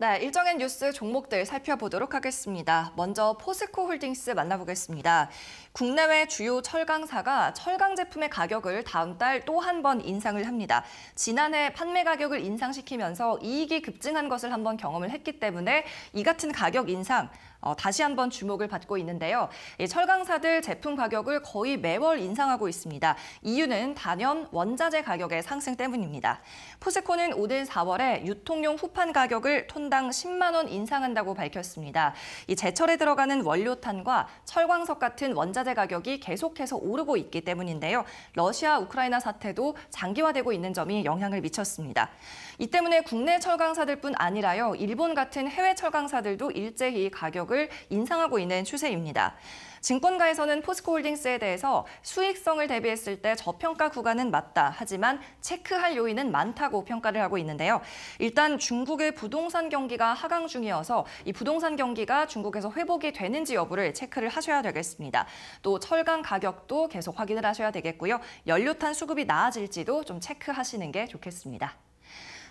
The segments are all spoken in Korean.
네, 일정의 뉴스 종목들 살펴보도록 하겠습니다. 먼저 포스코 홀딩스 만나보겠습니다. 국내외 주요 철강사가 철강 제품의 가격을 다음 달 또 한 번 인상을 합니다. 지난해 판매 가격을 인상시키면서 이익이 급증한 것을 한 번 경험을 했기 때문에 이 같은 가격 인상 어, 다시 한번 주목을 받고 있는데요. 철강사들 제품 가격을 거의 매월 인상하고 있습니다. 이유는 단연 원자재 가격의 상승 때문입니다. 포스코는 오는 4월에 유통용 후판 가격을 톤당 10만 원 인상한다고 밝혔습니다. 이 제철에 들어가는 원료탄과 철광석 같은 원자재 가격이 계속해서 오르고 있기 때문인데요. 러시아 우크라이나 사태도 장기화되고 있는 점이 영향을 미쳤습니다. 이 때문에 국내 철강사들뿐 아니라요. 일본 같은 해외 철강사들도 일제히 가격을 가격을 인상하고 있는 추세입니다. 증권가에서는 포스코홀딩스에 대해서 수익성을 대비했을 때 저평가 구간은 맞다. 하지만 체크할 요인은 많다고 평가를 하고 있는데요. 일단 중국의 부동산 경기가 하강 중이어서 이 부동산 경기가 중국에서 회복이 되는지 여부를 체크를 하셔야 되겠습니다. 또 철강 가격도 계속 확인을 하셔야 되겠고요. 연료탄 수급이 나아질지도 좀 체크하시는 게 좋겠습니다.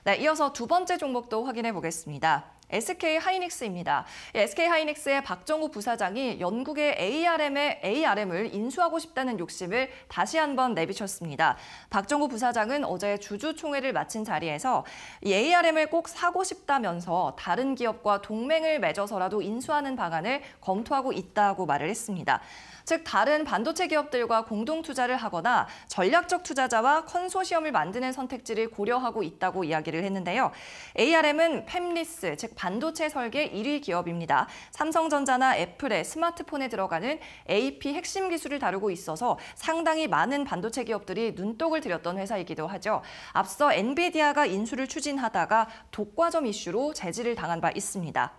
네, 이어서 두 번째 종목도 확인해 보겠습니다. SK 하이닉스입니다. 예, SK 하이닉스의 박정우 부사장이 영국의 ARM의 ARM을 인수하고 싶다는 욕심을 다시 한번 내비쳤습니다. 박정우 부사장은 어제 주주총회를 마친 자리에서 이 ARM을 꼭 사고 싶다면서 다른 기업과 동맹을 맺어서라도 인수하는 방안을 검토하고 있다고 말을 했습니다. 즉 다른 반도체 기업들과 공동 투자를 하거나 전략적 투자자와 컨소시엄을 만드는 선택지를 고려하고 있다고 이야기를 했는데요. ARM은 팹리스, 즉 반도체 설계 1위 기업입니다. 삼성전자나 애플의 스마트폰에 들어가는 AP 핵심 기술을 다루고 있어서 상당히 많은 반도체 기업들이 눈독을 들였던 회사이기도 하죠. 앞서 엔비디아가 인수를 추진하다가 독과점 이슈로 제지를 당한 바 있습니다.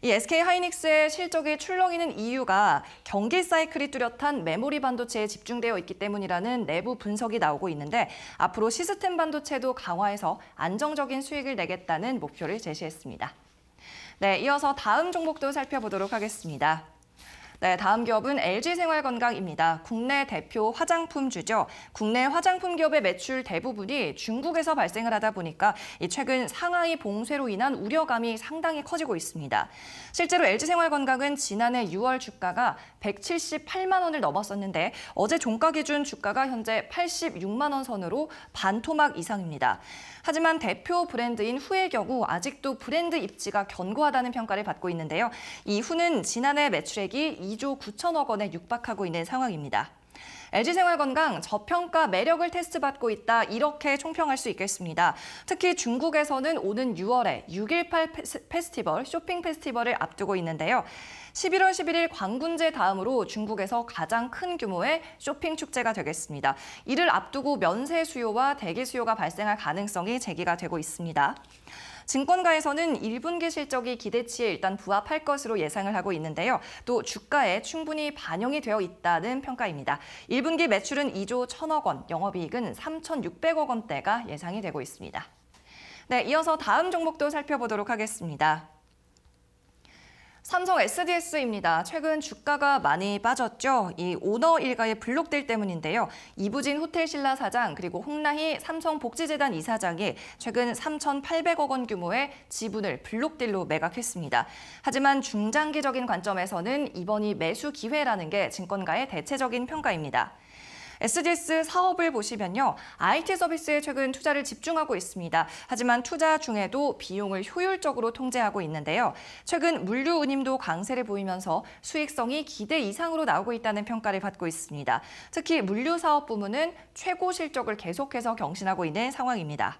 이 SK 하이닉스의 실적이 출렁이는 이유가 경기 사이클이 뚜렷한 메모리 반도체에 집중되어 있기 때문이라는 내부 분석이 나오고 있는데 앞으로 시스템 반도체도 강화해서 안정적인 수익을 내겠다는 목표를 제시했습니다. 네, 이어서 다음 종목도 살펴보도록 하겠습니다. 네, 다음 기업은 LG생활건강입니다. 국내 대표 화장품주죠. 국내 화장품 기업의 매출 대부분이 중국에서 발생을 하다 보니까 최근 상하이 봉쇄로 인한 우려감이 상당히 커지고 있습니다. 실제로 LG생활건강은 지난해 6월 주가가 178만 원을 넘었었는데 어제 종가 기준 주가가 현재 86만 원 선으로 반토막 이상입니다. 하지만 대표 브랜드인 후의 경우 아직도 브랜드 입지가 견고하다는 평가를 받고 있는데요. 이 후는 지난해 매출액이 2조 9천억 원에 육박하고 있는 상황입니다. LG생활건강 저평가 매력을 테스트받고 있다 이렇게 총평할 수 있겠습니다. 특히 중국에서는 오는 6월에 6.18 페스티벌, 쇼핑 페스티벌을 앞두고 있는데요. 11월 11일 광군제 다음으로 중국에서 가장 큰 규모의 쇼핑 축제가 되겠습니다. 이를 앞두고 면세 수요와 대기 수요가 발생할 가능성이 제기가 되고 있습니다. 증권가에서는 1분기 실적이 기대치에 일단 부합할 것으로 예상을 하고 있는데요. 또 주가에 충분히 반영이 되어 있다는 평가입니다. 1분기 매출은 2조 1천억 원, 영업이익은 3,600억 원대가 예상이 되고 있습니다. 네, 이어서 다음 종목도 살펴보도록 하겠습니다. 삼성 SDS입니다. 최근 주가가 많이 빠졌죠. 이 오너 일가의 블록들 때문인데요. 이부진 호텔신라 사장 그리고 홍나희 삼성복지재단 이사장이 최근 3,800억 원 규모의 지분을 블록딜로 매각했습니다. 하지만 중장기적인 관점에서는 이번이 매수 기회라는 게 증권가의 대체적인 평가입니다. SDS 사업을 보시면요. IT 서비스에 최근 투자를 집중하고 있습니다. 하지만 투자 중에도 비용을 효율적으로 통제하고 있는데요. 최근 물류 운임도 강세를 보이면서 수익성이 기대 이상으로 나오고 있다는 평가를 받고 있습니다. 특히 물류 사업 부문은 최고 실적을 계속해서 경신하고 있는 상황입니다.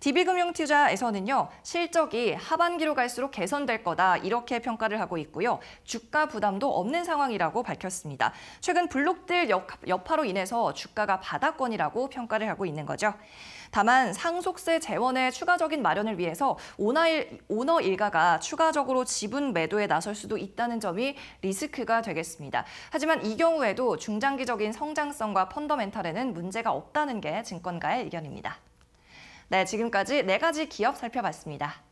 DB금융투자에서는요. 실적이 하반기로 갈수록 개선될 거다 이렇게 평가를 하고 있고요. 주가 부담도 없는 상황이라고 밝혔습니다. 최근 블록들 여파로 인해서 주가가 바닥권이라고 평가를 하고 있는 거죠. 다만 상속세 재원의 추가적인 마련을 위해서 오나일, 오너 일가가 추가적으로 지분 매도에 나설 수도 있다는 점이 리스크가 되겠습니다. 하지만 이 경우에도 중장기적인 성장성과 펀더멘탈에는 문제가 없다는 게 증권가의 의견입니다. 네, 지금까지 네 가지 기업 살펴봤습니다.